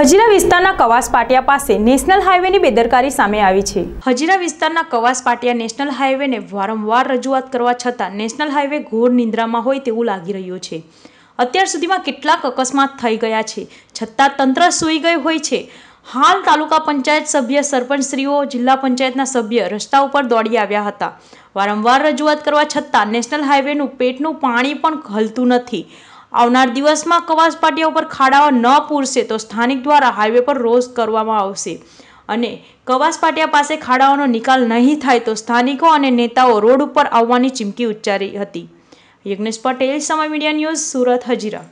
હજીરા વિસ્તારના કવાસ પાટિયા પાસે નેશનલ હાઈવેની બેદરકારી સામે આવી છે હજીરા વિસ્તારના કવાસ પાટિયા નેશનલ હાઈવેને વારંવાર રજૂઆત કરવા છતાં નેશનલ હાઈવે ઘોર નિંદ્રામાં હોય તેવું લાગી રહ્યું છે અત્યાર સુધીમાં કેટલાક અકસ્માત થઈ ગયા છે છતાં તંત્ર સૂઈ ગયું હોય છે હાલ તાલુકા પંચાયત સભ્ય સરપંચશ્રીઓ જિલ્લા પંચાયતના સભ્ય રસ્તા ઉપર દોડી આવ્યા હતા વારંવાર રજૂઆત કરવા છતાં નેશનલ હાઈવેનું પેટનું પાણી પણ હલતું નથી આવનાર દિવસમાં કવાસ પાટિયા ઉપર ખાડાઓ ન પૂરશે તો સ્થાનિક દ્વારા હાઈવે પર રોજ કરવામાં આવશે અને કવાસ પાટિયા પાસે ખાડાઓનો નિકાલ નહીં થાય તો સ્થાનિકો અને નેતાઓ રોડ ઉપર આવવાની ચીમકી ઉચ્ચારી હતી યજ્ઞેશ પટેલ સમય મીડિયા ન્યૂઝ સુરત હજીરા